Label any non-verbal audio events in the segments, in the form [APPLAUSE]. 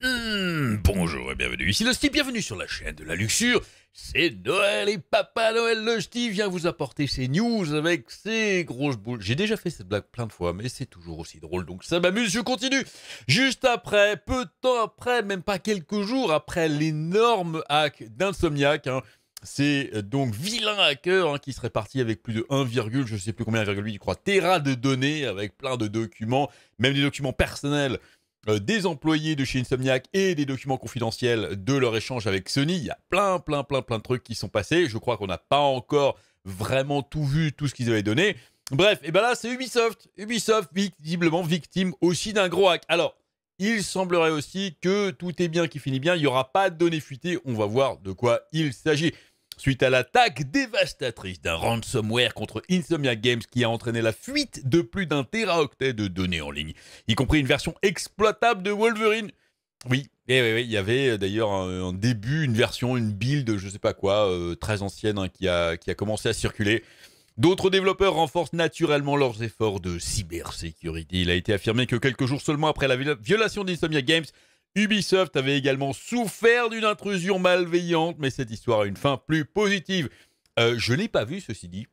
Hmm, bonjour et bienvenue, ici le bienvenue sur la chaîne de la luxure. C'est Noël et Papa Noël le Steve vient vous apporter ses news avec ses grosses boules. J'ai déjà fait cette blague plein de fois, mais c'est toujours aussi drôle, donc ça m'amuse, je continue. Juste après, peu de temps après, même pas quelques jours après l'énorme hack d'Insomniac, hein. c'est donc vilain hacker hein, qui serait parti avec plus de 1, je sais plus combien, 1,8, je crois, téra de données avec plein de documents, même des documents personnels euh, des employés de chez Insomniac et des documents confidentiels de leur échange avec Sony. Il y a plein, plein, plein, plein de trucs qui sont passés. Je crois qu'on n'a pas encore vraiment tout vu, tout ce qu'ils avaient donné. Bref, et ben là, c'est Ubisoft. Ubisoft, visiblement victime aussi d'un gros hack. Alors, il semblerait aussi que tout est bien qui finit bien. Il n'y aura pas de données fuitées. On va voir de quoi il s'agit suite à l'attaque dévastatrice d'un ransomware contre Insomnia Games qui a entraîné la fuite de plus d'un téraoctet de données en ligne, y compris une version exploitable de Wolverine. Oui, eh il y avait euh, d'ailleurs en début, une version, une build, je ne sais pas quoi, euh, très ancienne, hein, qui, a, qui a commencé à circuler. D'autres développeurs renforcent naturellement leurs efforts de cybersécurité. Il a été affirmé que quelques jours seulement après la violation d'Insomnia Games, Ubisoft avait également souffert d'une intrusion malveillante, mais cette histoire a une fin plus positive. Euh, je n'ai l'ai pas vu, ceci dit.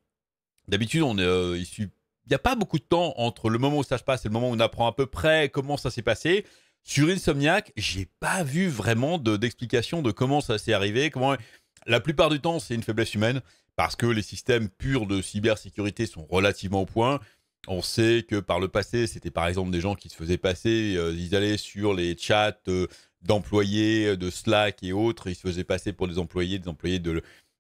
D'habitude, on euh, Il n'y a pas beaucoup de temps entre le moment où ça se passe et le moment où on apprend à peu près comment ça s'est passé. Sur Insomniac, j'ai pas vu vraiment d'explication de, de, comment ça s'est arrivé. Comment... La plupart du temps, c'est une faiblesse humaine parce que les systèmes purs de cybersécurité sont relativement au point. On sait que par le passé, c'était par exemple des gens qui se faisaient passer, euh, ils allaient sur les chats euh, d'employés euh, de Slack et autres, ils se faisaient passer pour des employés, des employés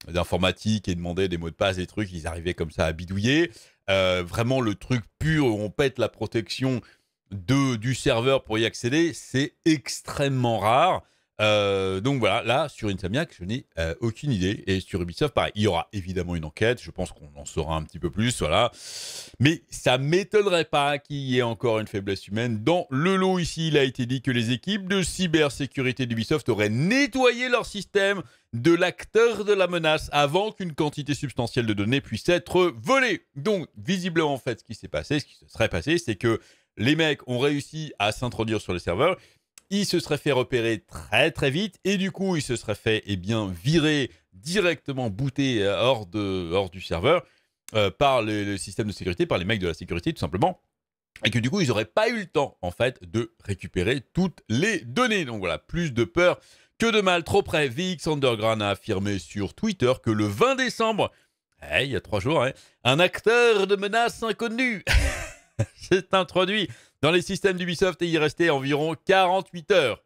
d'informatique et demandaient des mots de passe, des trucs, ils arrivaient comme ça à bidouiller. vraiment le truc pur où on pète la protection du serveur pour y accéder, c'est extrêmement rare. Euh, donc voilà, là, sur Insomniac, je n'ai euh, aucune idée. Et sur Ubisoft, pareil, il y aura évidemment une enquête. Je pense qu'on en saura un petit peu plus, voilà. Mais ça m'étonnerait pas qu'il y ait encore une faiblesse humaine. Dans le lot ici, il a été dit que les équipes de cybersécurité d'Ubisoft auraient nettoyé leur système de l'acteur de la menace avant qu'une quantité substantielle de données puisse être volée. Donc, visiblement, en fait, ce qui s'est passé, ce qui se serait passé, c'est que les mecs ont réussi à s'introduire sur les serveurs il se serait fait repérer très très vite et du coup il se serait fait eh bien virer directement booté euh, hors, de, hors du serveur euh, par le, système de sécurité, par les mecs de la sécurité tout simplement. Et que du coup, ils n'auraient pas eu le temps, en fait, de récupérer toutes les données. Donc voilà, plus de peur que de mal. Trop près, VX Underground a affirmé sur Twitter que le 20 décembre, il y a trois jours, hein, un acteur de menace inconnu [LAUGHS] s'est introduit dans les systèmes d'Ubisoft et y restait environ 48 heures.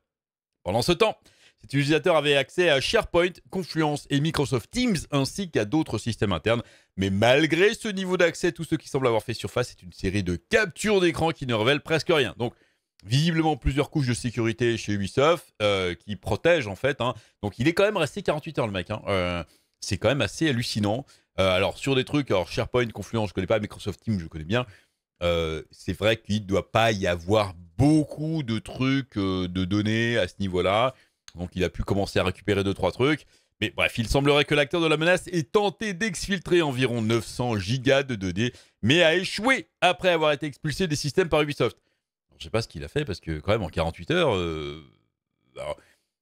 Pendant ce temps, cet utilisateur avait accès à SharePoint, Confluence et Microsoft Teams ainsi qu'à d'autres systèmes internes. Mais malgré ce niveau d'accès, tout ce qui semble avoir fait surface est une série de captures d'écran qui ne révèlent presque rien. Donc, visiblement plusieurs couches de sécurité chez Ubisoft euh, qui protègent en fait. Hein. Donc, il est quand même resté 48 heures le mec. Hein. Euh, c'est quand même assez hallucinant. Euh, alors, sur des trucs, alors SharePoint, Confluence, je connais pas, Microsoft Teams, je connais bien. Euh, c'est vrai qu'il ne doit pas y avoir beaucoup de trucs, euh, de données à ce niveau-là. Donc il a pu commencer à récupérer 2 trois trucs. Mais bref, il semblerait que l'acteur de la menace ait tenté d'exfiltrer environ 900 gigas de 2D, mais a échoué après avoir été expulsé des systèmes par Ubisoft. je ne sais pas ce qu'il a fait, parce que quand même en 48 heures, euh,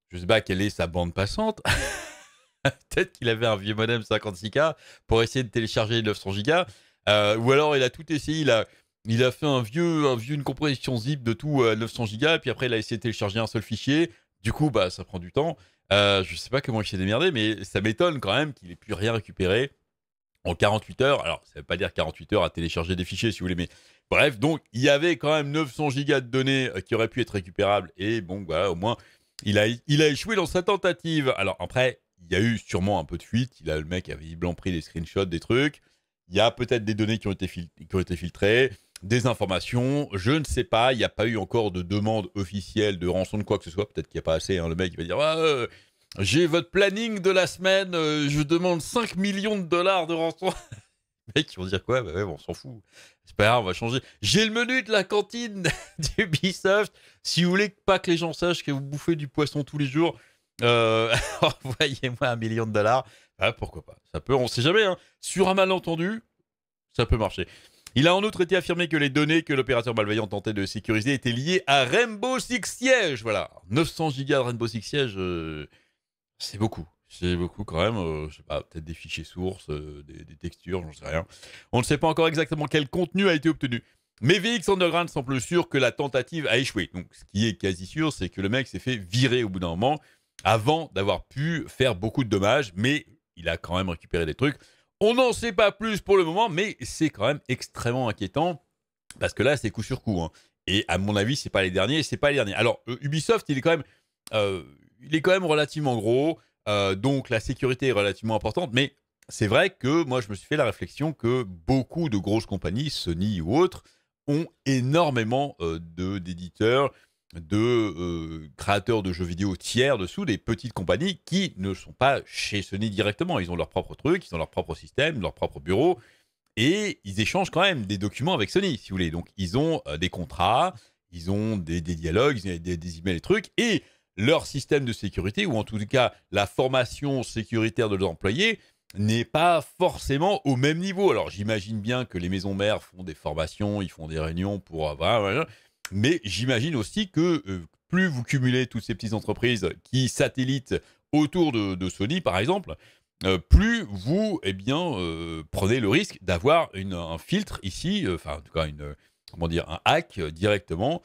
je ne sais pas quelle est sa bande passante. [LAUGHS] Peut-être qu'il avait un vieux modem 56K pour essayer de télécharger 900 gigas. ou alors il a tout essayé, il a il a fait un vieux, un vieux, une compression zip de tout à euh, 900 gigas, puis après il a essayé de télécharger un seul fichier. Du coup, bah, ça prend du temps. Je euh, je sais pas comment il s'est démerdé, mais ça m'étonne quand même qu'il ait pu rien récupérer en 48 heures. Alors, ça veut pas dire 48 heures à télécharger des fichiers, si vous voulez, mais bref, donc il y avait quand même 900 gigas de données euh, qui auraient pu être récupérables. Et bon, voilà, bah, au moins, il a, il a échoué dans sa tentative. Alors après, il y a eu sûrement un peu de fuite. Il a, le mec a visiblement pris des screenshots, des trucs. Il y a peut-être des données qui ont été, qui ont été filtrées des informations. Je ne sais pas, il n'y a pas eu encore de demande officielle de rançon de quoi que ce soit. Peut-être qu'il n'y a pas assez. Hein, le mec, va dire ah, euh, J'ai votre planning de la semaine, euh, je demande 5 millions de dollars de rançon. Les [LAUGHS] mecs, vont dire quoi bah ouais, on s'en fout. C'est pas grave, on va changer. J'ai le menu de la cantine [LAUGHS] d'Ubisoft. Si vous voulez pas que les gens sachent que vous bouffez du poisson tous les jours, euh, [LAUGHS] envoyez-moi un million de dollars. Ah, pourquoi pas Ça peut, on sait jamais. Hein. Sur un malentendu, ça peut marcher. Il a en outre été affirmé que les données que l'opérateur malveillant tentait de sécuriser étaient liées à Rainbow Six Siege. Voilà, 900 gigas de Rainbow Six Siege, euh, c'est beaucoup. C'est beaucoup quand même, euh, je sais pas, peut-être des fichiers sources, euh, des, des, textures, j'en sais rien. On ne sait pas encore exactement quel contenu a été obtenu. Mais VX Underground semble sûr que la tentative a échoué. Donc ce qui est quasi sûr, c'est que le mec s'est fait virer au bout d'un moment avant d'avoir pu faire beaucoup de dommages, mais il a quand même récupéré des trucs. On n'en sait pas plus pour le moment, mais c'est quand même extrêmement inquiétant parce que là, c'est coup sur coup. Hein. Et à mon avis, c'est pas les derniers, c'est pas les derniers. Alors euh, Ubisoft, il est quand même, euh, il est quand même relativement gros, euh, donc la sécurité est relativement importante. Mais c'est vrai que moi, je me suis fait la réflexion que beaucoup de grosses compagnies, Sony ou autres, ont énormément de d'éditeurs de euh, créateurs de jeux vidéo tiers dessous, des petites compagnies qui ne sont pas chez Sony directement. Ils ont leur propre truc, ils ont leur propre système, leur propre bureau, et ils échangent quand même des documents avec Sony, si vous voulez. Donc ils ont euh, des contrats, ils ont des, dialogues, ils ont des, des, emails et trucs, et leur système de sécurité, ou en tout cas la formation sécuritaire de leurs employés, n'est pas forcément au même niveau. Alors j'imagine bien que les maisons mères font des formations, ils font des réunions pour... avoir mais j'imagine aussi que euh, plus vous cumulez toutes ces petites entreprises qui satellitent autour de, Sony, par exemple, euh, plus vous eh bien, euh, prenez le risque d'avoir un filtre ici, enfin en tout cas une, comment dire, un hack directement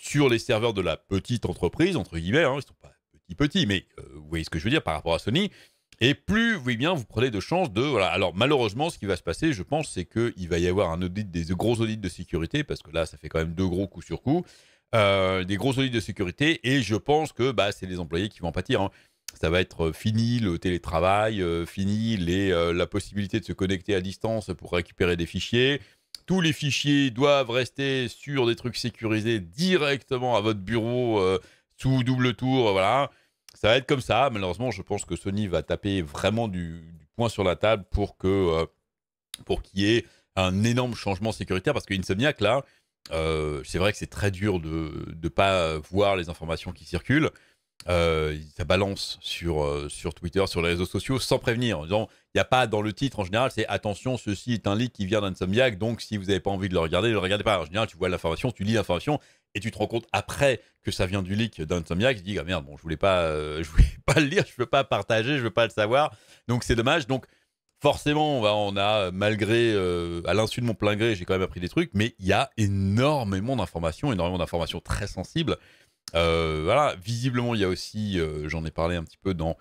sur les serveurs de la petite entreprise, entre guillemets, hein, ils ne sont pas petits petits, mais vous voyez ce que je veux dire par rapport à Sony, et plus oui bien, vous prenez de chances de... Voilà. Alors malheureusement, ce qui va se passer, je pense, c'est qu'il va y avoir un audit, des gros audits de sécurité, parce que là, ça fait quand même deux gros coups sur coup, euh, des gros audits de sécurité, et je pense que bah, c'est les employés qui vont en pâtir. Hein. Ça va être euh, fini le télétravail, euh, fini les, la possibilité de se connecter à distance pour récupérer des fichiers. Tous les fichiers doivent rester sur des trucs sécurisés directement à votre bureau sous double tour, voilà ça va être comme ça. Malheureusement, je pense que Sony va taper vraiment du, du poing sur la table pour que euh, pour qu'il y ait un énorme changement sécuritaire. Parce que Insomniac, là, euh, c'est vrai que c'est très dur de ne pas voir les informations qui circulent. Euh, ça balance sur, sur Twitter, sur les réseaux sociaux, sans prévenir. il n'y a pas dans le titre, en général, c'est attention, ceci est un leak qui vient d'Insomniac, donc si vous n'avez pas envie de le regarder, ne le regardez pas. En général, tu vois l'information, tu lis l'information, et tu te rends compte après que ça vient du leak d'Insomniac, tu dis ah merde, bon, je voulais pas, euh, [LAUGHS] je voulais pas le lire, je veux pas partager, je veux pas le savoir, donc c'est dommage. Donc forcément, on a, euh, malgré, euh, à l'insu de mon plein gré, j'ai quand même appris des trucs, mais il y a énormément d'informations, énormément d'informations très sensibles. voilà, visiblement, il y a aussi, j'en ai parlé un petit peu dans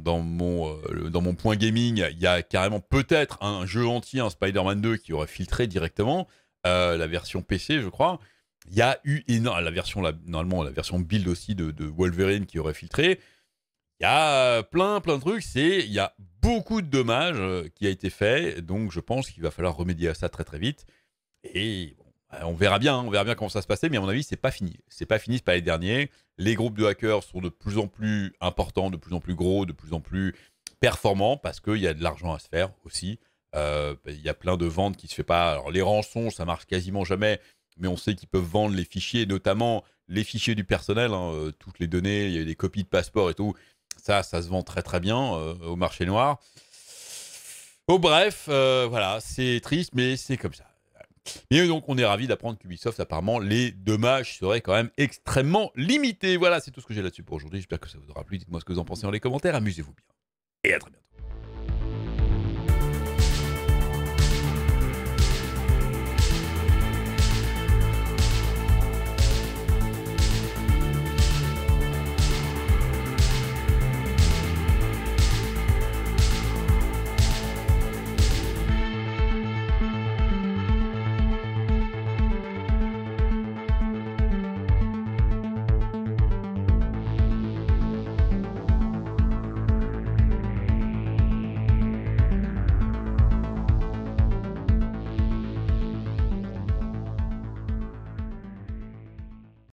dans mon, dans mon point gaming, il y a carrément peut-être un jeu entier, un Spider-Man 2 qui aurait filtré directement, la version PC je crois. Il y a eu énorme, la version, la, normalement, la version build aussi de, Wolverine qui aurait filtré. Il y a euh, plein, plein de trucs. C'est, il y a beaucoup de dommages euh, qui a été fait. Donc, je pense qu'il va falloir remédier à ça très, très vite. Et bah, on verra bien, hein. on verra bien comment ça se passait. Mais à mon avis, c'est pas fini. C'est pas fini, c'est pas les derniers. Les groupes de hackers sont de plus en plus importants, de plus en plus gros, de plus en plus performants parce qu'il y a de l'argent à se faire aussi. Euh, bah, il y a plein de ventes qui se fait pas. les rançons, ça marche quasiment jamais mais on sait qu'ils peuvent vendre les fichiers, notamment les fichiers du personnel, hein, euh, toutes les données, il y a des copies de passeport et tout. Ça, ça se vend très très bien euh, au marché noir. Oh bref, euh, voilà, c'est triste, mais c'est comme ça. et donc, on est ravi d'apprendre qu'Ubisoft, apparemment, les dommages seraient quand même extrêmement limités. Voilà, c'est tout ce que j'ai là-dessus pour aujourd'hui. J'espère que ça vous aura plu. Dites-moi ce que vous en pensez dans les commentaires. Amusez-vous bien. Et à très bientôt.